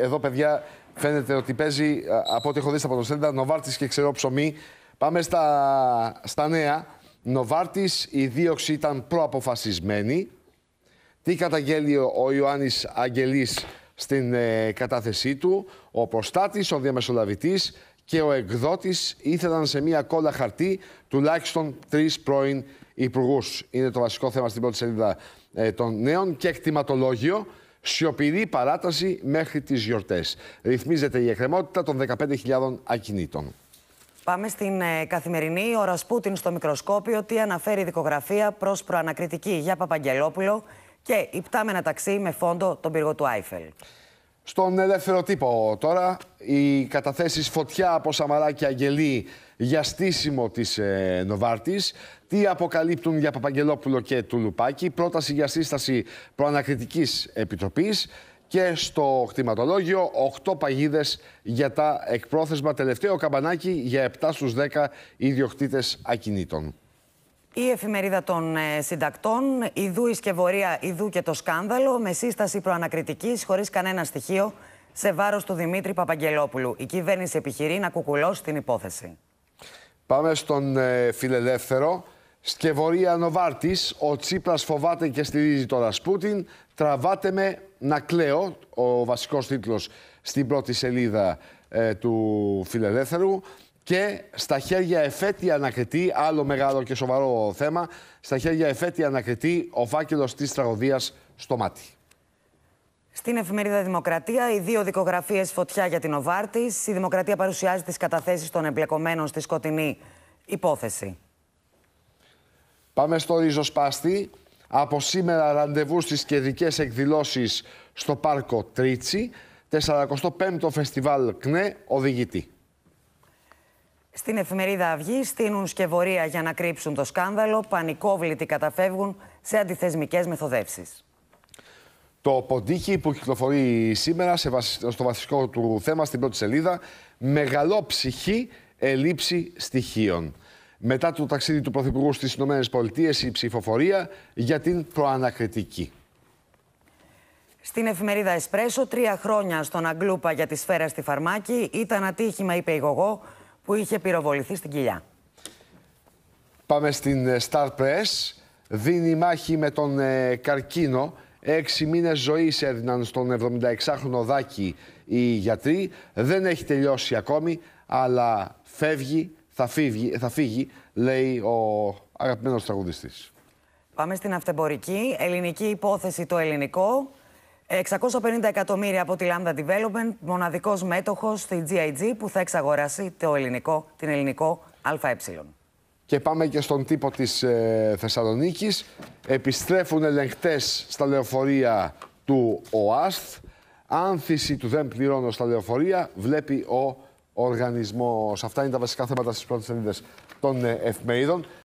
Εδώ, παιδιά, φαίνεται ότι παίζει από ό,τι έχω δει στα πρωτοσέλιδα Νοβάρτης και ξερό ψωμί. Πάμε στα, στα νέα. Νοβάρτης, η δίωξη ήταν προαποφασισμένη. Τι καταγγέλει ο Ιωάννης Αγγελής στην ε, κατάθεσή του. Ο προστάτης, ο διαμεσολαβητής και ο εκδότης ήθελαν σε μία κόλλα χαρτί τουλάχιστον τρεις πρώην υπουργούς. Είναι το βασικό θέμα στην πρώτη σελίδα ε, των νέων και εκτιματολόγιο. Σιωπηρή παράταση μέχρι τις γιορτές. Ρυθμίζεται η εκκρεμότητα των 15.000 ακινήτων. Πάμε στην ε, καθημερινή. Ο Ρασπούτιν στο μικροσκόπιο τι αναφέρει η δικογραφία προς προανακριτική για Παπαγγελόπουλο και υπτάμενα ταξί με φόντο τον πύργο του Άιφελ. Στον ελεύθερο τύπο τώρα, οι καταθέσεις φωτιά από Σαμαράκη Αγγελή για στήσιμο της ε, Νοβάρτης. Τι αποκαλύπτουν για Παπαγγελόπουλο και Τουλουπάκη. Πρόταση για σύσταση προανακριτικής επιτροπής. Και στο κτηματολόγιο, 8 παγίδες για τα εκπρόθεσμα. Τελευταίο καμπανάκι για 7 στους 10 ιδιοκτήτες ακινήτων. Η εφημερίδα των ε, συντακτών, ιδού η σκευωρία, ιδού και το σκάνδαλο, με σύσταση προανακριτικής χωρίς κανένα στοιχείο σε βάρος του Δημήτρη Παπαγγελόπουλου. Η κυβέρνηση επιχειρεί να κουκουλώσει την υπόθεση. Πάμε στον ε, φιλελεύθερο. Σκευωρία Νοβάρτης. Ο Τσίπρας φοβάται και στηρίζει τον Ρασπούτιν. Τραβάτε με να κλαίω. Ο βασικός τίτλος στην πρώτη σελίδα ε, του φιλελεύθερου και στα χέρια εφέτη ανακριτή, άλλο μεγάλο και σοβαρό θέμα, στα χέρια εφέτη ανακριτή ο φάκελος της τραγωδίας στο μάτι. Στην εφημερίδα Δημοκρατία, οι δύο δικογραφίες φωτιά για την Οβάρτη. Η Δημοκρατία παρουσιάζει τις καταθέσεις των εμπλεκομένων στη σκοτεινή υπόθεση. Πάμε στο ριζοσπάστη. Από σήμερα ραντεβού στις κεντρικέ εκδηλώσεις στο Πάρκο Τρίτσι. 45ο Φεστιβάλ ΚΝΕ οδηγητή. Στην εφημερίδα Αυγή στείνουν σκευωρία για να κρύψουν το σκάνδαλο. Πανικόβλητοι καταφεύγουν σε αντιθεσμικές μεθοδεύσεις. Το ποντίκι που κυκλοφορεί σήμερα σε βασι... στο βασικό του θέμα στην πρώτη σελίδα «Μεγαλό ψυχή, ελλείψη στοιχείων». Μετά το ταξίδι του Πρωθυπουργού στις ΗΠΑ η ψηφοφορία για την προανακριτική. Στην εφημερίδα Εσπρέσο, τρία χρόνια στον Αγκλούπα για τη σφαίρα στη Φαρμάκη ήταν ατύχημα, είπε η Γογό, που είχε πυροβοληθεί στην κοιλιά. Πάμε στην ε, Star Press. Δίνει μάχη με τον ε, καρκίνο. Έξι μήνες ζωής έδιναν στον 76χρονο Δάκη οι γιατροί. Δεν έχει τελειώσει ακόμη, αλλά φεύγει, θα φύγει, θα φύγει λέει ο αγαπημένος τραγουδιστής. Πάμε στην αυτεμπορική. Ελληνική υπόθεση το ελληνικό. 650 εκατομμύρια από τη Lambda Development, μοναδικός μέτοχος στη GIG που θα εξαγοράσει το ελληνικό, την ελληνικό ΑΕ. Και πάμε και στον τύπο της ε, Θεσσαλονίκης. Επιστρέφουν ελεγχτές στα λεωφορεία του ΟΑΣΤ. Άνθηση του δεν πληρώνω στα λεωφορεία βλέπει ο οργανισμός. Αυτά είναι τα βασικά θέματα στις πρώτες σελίδες των ε, εφημερίδων.